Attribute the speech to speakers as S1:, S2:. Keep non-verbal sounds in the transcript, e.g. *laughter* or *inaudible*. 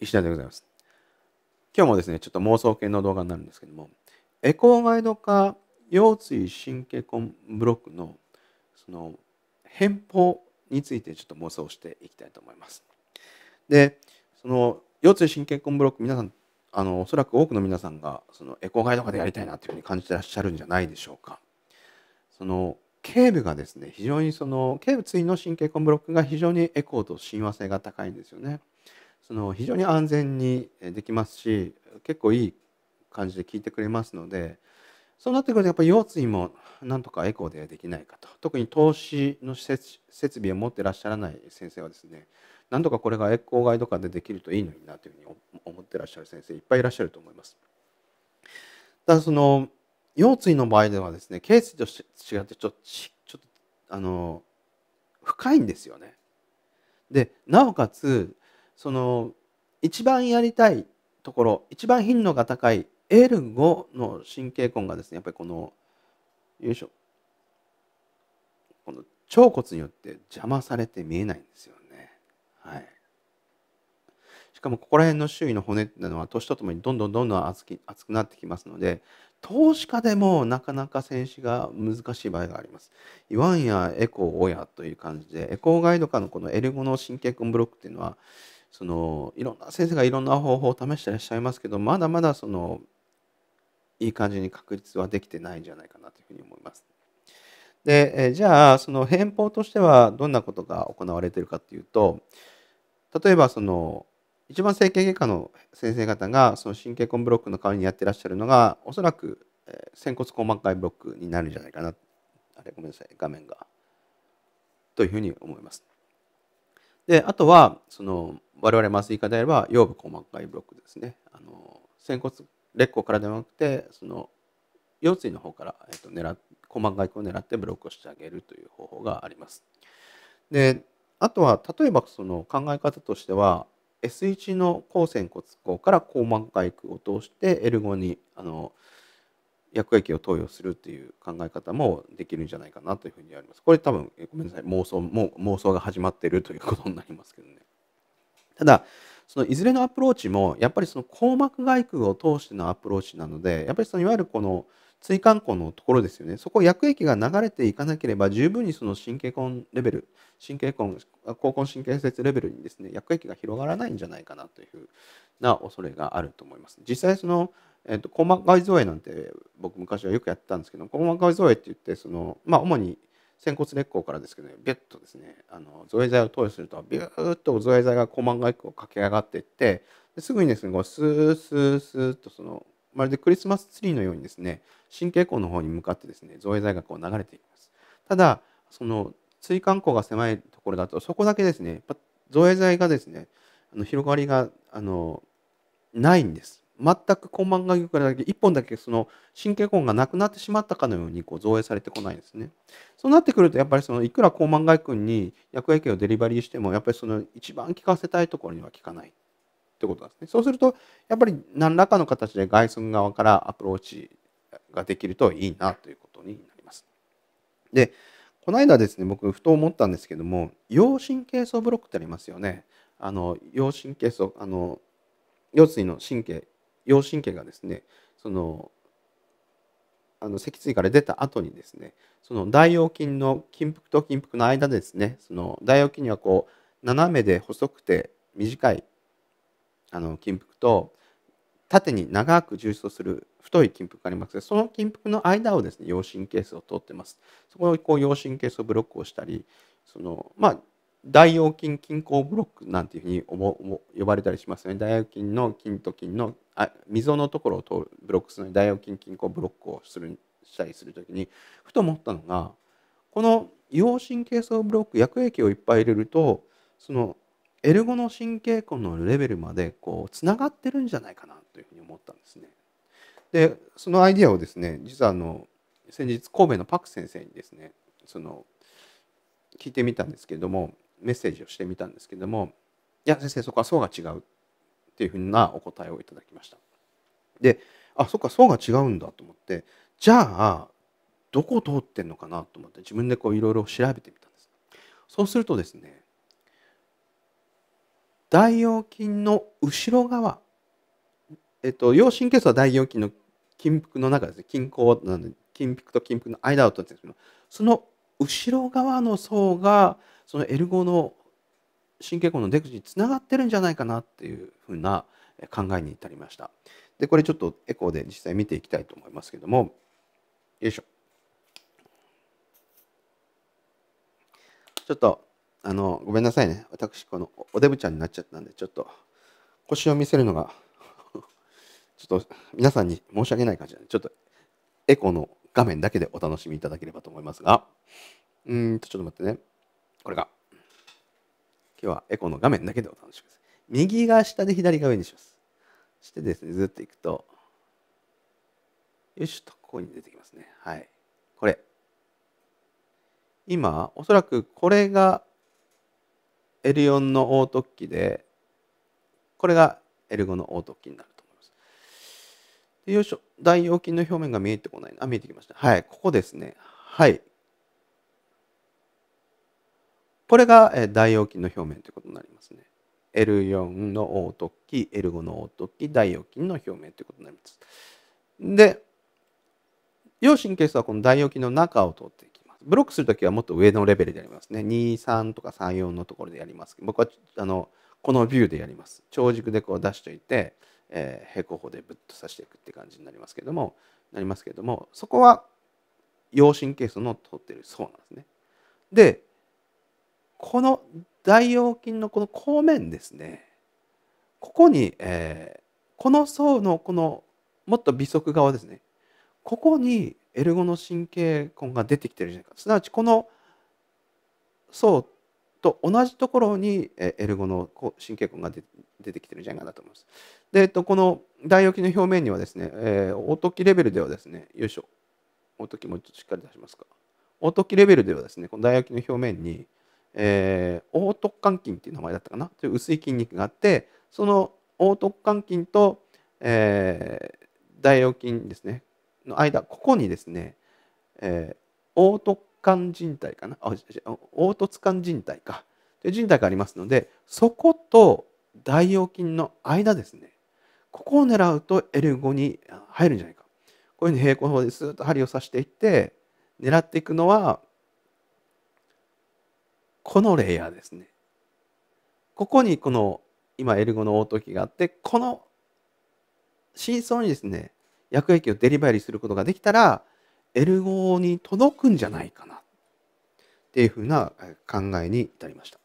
S1: 石田でございます。今日もですね、ちょっと妄想系の動画になるんですけども、エコーガイド化腰椎神経根ブロックのその変方についてちょっと妄想していきたいと思います。で、その腰椎神経根ブロック皆さんあのおそらく多くの皆さんがそのエコーガイド化でやりたいなというふうに感じてらっしゃるんじゃないでしょうか。その頸部がですね非常にその頸部椎の神経根ブロックが非常にエコーと親和性が高いんですよね。その非常に安全にできますし結構いい感じで聞いてくれますのでそうなってくるとやっぱり腰椎もなんとかエコーでできないかと特に投資の設備を持ってらっしゃらない先生はですねなんとかこれがエコーガイド化でできるといいのになというふうに思ってらっしゃる先生いっぱいいらっしゃると思います。ただその腰椎の場合ではですねー椎と違ってちょっとちょっとあの深いんですよね。でなおかつその一番やりたいところ一番頻度が高い L5 の神経根がですねやっぱりこのよいしょこの腸骨によって邪魔されて見えないんですよね。はい、しかもここら辺の周囲の骨っていうのは年とともにどんどんどんどん厚き厚くなってきますので投資家でもなかなか戦死が難しい場合があります。言わんやエコー親という感じでエコーガイド下のこのエルゴの神経根ブロックっていうのはそのいろんな先生がいろんな方法を試してらっしゃいますけどまだまだそのいい感じに確立はできてないんじゃないかなというふうに思います。でえじゃあその偏方としてはどんなことが行われてるかっていうと例えばその一番整形外科の先生方がその神経根ブロックの代わりにやってらっしゃるのがおそらく、え仙骨硬膜外ブロックになるんじゃないかなあれごめんなさい画面がというふうに思います。であとはその我々麻酔科であれば腰部硬膜外ブロックですねあの仙骨裂口からではなくてその腰椎の方から、えー、と狙硬膜外腔を狙ってブロックをしてあげるという方法があります。であとは例えばその考え方としては S1 の抗仙骨孔から硬膜外腔を通して L5 にあの、薬液を投与するっていう考え方もできるんじゃないかなというふうにあります。これ多分ごめんなさい妄想も妄想が始まっているということになりますけどね。ただそのいずれのアプローチもやっぱりその硬膜外腔を通してのアプローチなのでやっぱりそのいわゆるこの椎間孔のところですよねそこ薬液が流れていかなければ十分にその神経根レベル神経根高根神経節レベルにですね薬液が広がらないんじゃないかなというふうな恐れがあると思います。実際そのえーと、細かい造影なんて僕昔はよくやってたんですけど細かい造影って言ってその、まあ、主に仙骨裂孔からですけど、ね、ビュッとですねあの造影剤を投与するとビューッと造影剤が細かいこう駆け上がっていってすぐにですねこうスースースーとそのまるでクリスマスツリーのようにですね神経孔の方に向かってですね造影剤がこう流れていきます。ただその椎間孔が狭いところだとそこだけですね造影剤がですねあの広がりがあのないんです。全く根板が良くなだけ1本だけその神経根がなくなってしまったかのようにこう増影されてこないんですね。そうなってくるとやっぱりそのいくら高慢外君に薬液をデリバリーしてもやっぱりその一番効かせたいところには効かないってことなんですね。そうするとやっぱり何らかの形で外寸側からアプローチができるといいなということになります。でこの間ですね僕ふと思ったんですけども腰神経層ブロックってありますよね。あの腰神経層あの腰椎の神経脳神経がですねそのあの脊椎から出た後にですねその大腰筋の筋腹と筋腹の間ですねその大腰筋にはこう斜めで細くて短いあの筋腹と縦に長く重実する太い筋腹がありますその筋腹の間をですね腰神経質を通ってますそこをこう腰神経質をブロックをしたりそのまあ大腰筋筋行ブロックなんていうふうに呼ばれたりしますよね大腰筋の筋と筋のあ溝のところを通るブロックするのに大腰筋筋行ブロックをするしたりする時にふと思ったのがこの腰神経層ブロック薬液をいっぱい入れるとそのエルゴの神経根のレベルまでこうつながってるんじゃないかなというふうに思ったんですね。でそのアイディアをですね実はあの先日神戸のパク先生にですねその聞いてみたんですけれどもメッセージをしてみたんですけれどもいや先生そこは層が違うっていうふうなお答えをいただきました。であそっか層が違うんだと思ってじゃあどこを通ってんのかなと思って自分でこういろいろ調べてみたんです。そうするとですね大腰筋の後ろ側、えっと、腰神経痛は大腰筋の筋腹の中ですね筋甲なので筋腹と筋腹の間を通ってるんですけどその後ろ側の層がそのエルゴの神経根の出口につながってるんじゃないかなっていうふうな考えに至りました。でこれちょっとエコーで実際見ていきたいと思いますけどもよいしょちょっとあのごめんなさいね私このおデブちゃんになっちゃったんでちょっと腰を見せるのが *laughs* ちょっと皆さんに申し訳ない感じなんでちょっとエコーの画面だけでお楽しみいただければと思いますがうんとちょっと待ってねこれが。今日はエコの画面だけでお楽しみください。右が下で左が上にします。そしてですね、ずっといくと、よしと、ここに出てきますね。はい。これ。今、おそらくこれが L4 のオート機で、これが L5 のオート機になると思います。でよいしょ。大腰筋の表面が見えてこない。あ、見えてきました。はい。ここですね。はい。これが大腰筋の表面ということになりますね。L4 の凹凸器、L5 の凹凸器、大腰筋の表面ということになります。で、両神経質はこの大腰筋の中を通っていきます。ブロックするときはもっと上のレベルでやりますね。2、3とか3、4のところでやります。僕はあのこのビューでやります。長軸でこう出しておいて、えー、平行法でぶっと刺していくって感じになりますけども、なりますけども、そこは陽神経質の通ってるそうなんですね。で、この大腰筋のこの後面ですねここに、えー、この層のこのもっと微側側ですねここにエルゴの神経根が出てきてるじゃないかすなわちこの層と同じところにエルゴの神経根が出てきてるんじゃないかなと思います。で、えっと、この大腰筋の表面にはですね、えー、オーレベルではですねよいしょオーもうちょっとしっかり出しますかオーレベルではですねこの大腰筋の表面にえー、凹凸肝筋っていう名前だったかなという薄い筋肉があってその凹凸肝筋と、えー、大腰筋ですねの間ここにですね、えー、凹凸肝靭帯かなあ凹凸管靭帯かと靭帯がありますのでそこと大腰筋の間ですねここを狙うと L5 に入るんじゃないかこういうふうに平行法ですっと針を刺していって狙っていくのはこのレイヤーですね。ここにこの今エルゴの応答器があってこの真相にですね薬液をデリバリーすることができたらエルゴに届くんじゃないかなっていうふうな考えに至りました。